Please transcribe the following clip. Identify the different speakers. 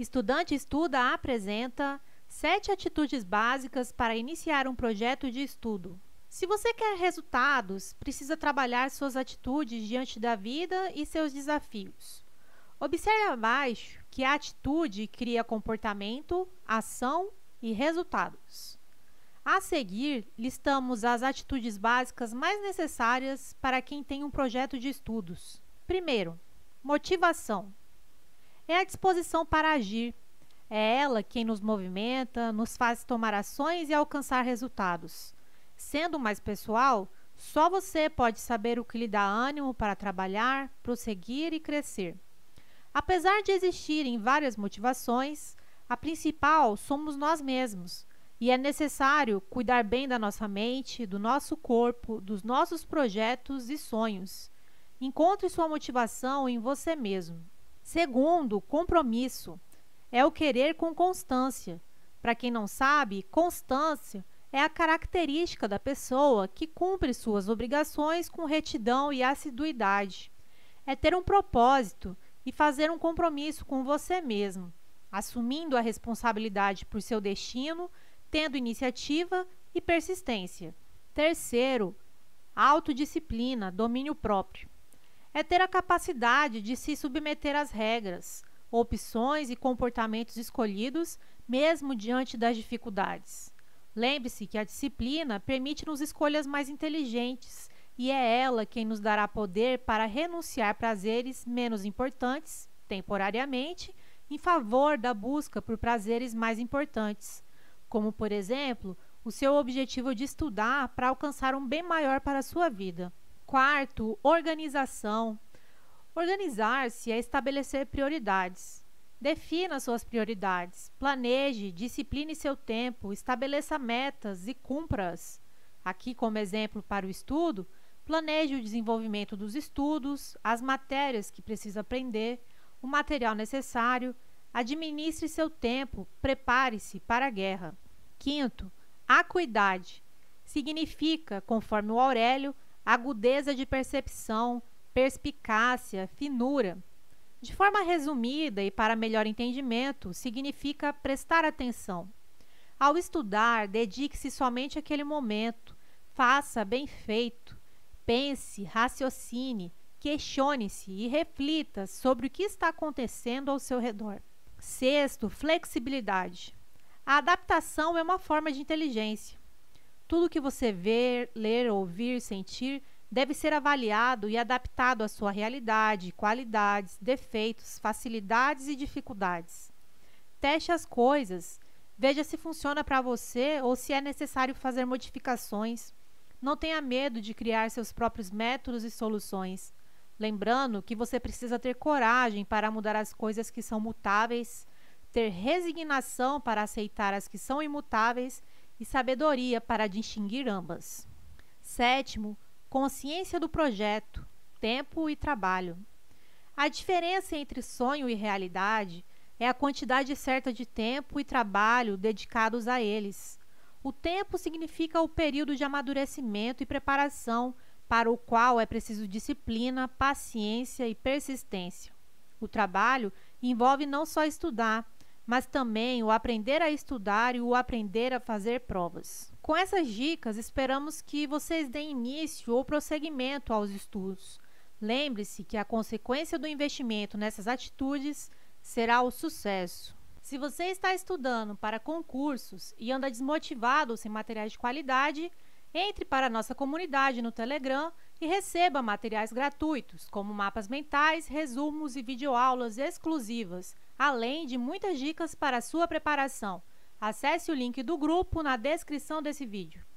Speaker 1: Estudante Estuda apresenta sete atitudes básicas para iniciar um projeto de estudo. Se você quer resultados, precisa trabalhar suas atitudes diante da vida e seus desafios. Observe abaixo que a atitude cria comportamento, ação e resultados. A seguir, listamos as atitudes básicas mais necessárias para quem tem um projeto de estudos. Primeiro, motivação é a disposição para agir. É ela quem nos movimenta, nos faz tomar ações e alcançar resultados. Sendo mais pessoal, só você pode saber o que lhe dá ânimo para trabalhar, prosseguir e crescer. Apesar de existirem várias motivações, a principal somos nós mesmos, e é necessário cuidar bem da nossa mente, do nosso corpo, dos nossos projetos e sonhos. Encontre sua motivação em você mesmo. Segundo, compromisso é o querer com constância. Para quem não sabe, constância é a característica da pessoa que cumpre suas obrigações com retidão e assiduidade. É ter um propósito e fazer um compromisso com você mesmo, assumindo a responsabilidade por seu destino, tendo iniciativa e persistência. Terceiro, autodisciplina, domínio próprio é ter a capacidade de se submeter às regras, opções e comportamentos escolhidos, mesmo diante das dificuldades. Lembre-se que a disciplina permite-nos escolhas mais inteligentes e é ela quem nos dará poder para renunciar prazeres menos importantes, temporariamente, em favor da busca por prazeres mais importantes, como, por exemplo, o seu objetivo de estudar para alcançar um bem maior para a sua vida. Quarto, organização. Organizar-se é estabelecer prioridades. Defina suas prioridades, planeje, discipline seu tempo, estabeleça metas e cumpra-as. Aqui, como exemplo para o estudo, planeje o desenvolvimento dos estudos, as matérias que precisa aprender, o material necessário, administre seu tempo, prepare-se para a guerra. Quinto, acuidade. Significa, conforme o Aurélio, agudeza de percepção, perspicácia, finura. De forma resumida e para melhor entendimento, significa prestar atenção. Ao estudar, dedique-se somente àquele momento, faça bem feito, pense, raciocine, questione-se e reflita sobre o que está acontecendo ao seu redor. Sexto, flexibilidade. A adaptação é uma forma de inteligência. Tudo que você ver, ler, ouvir, sentir deve ser avaliado e adaptado à sua realidade, qualidades, defeitos, facilidades e dificuldades. Teste as coisas, veja se funciona para você ou se é necessário fazer modificações. Não tenha medo de criar seus próprios métodos e soluções. Lembrando que você precisa ter coragem para mudar as coisas que são mutáveis, ter resignação para aceitar as que são imutáveis e sabedoria para distinguir ambas. Sétimo, consciência do projeto, tempo e trabalho. A diferença entre sonho e realidade é a quantidade certa de tempo e trabalho dedicados a eles. O tempo significa o período de amadurecimento e preparação, para o qual é preciso disciplina, paciência e persistência. O trabalho envolve não só estudar, mas também o aprender a estudar e o aprender a fazer provas. Com essas dicas, esperamos que vocês deem início ou prosseguimento aos estudos. Lembre-se que a consequência do investimento nessas atitudes será o sucesso. Se você está estudando para concursos e anda desmotivado sem materiais de qualidade, entre para a nossa comunidade no Telegram e receba materiais gratuitos, como mapas mentais, resumos e videoaulas exclusivas, além de muitas dicas para sua preparação. Acesse o link do grupo na descrição desse vídeo.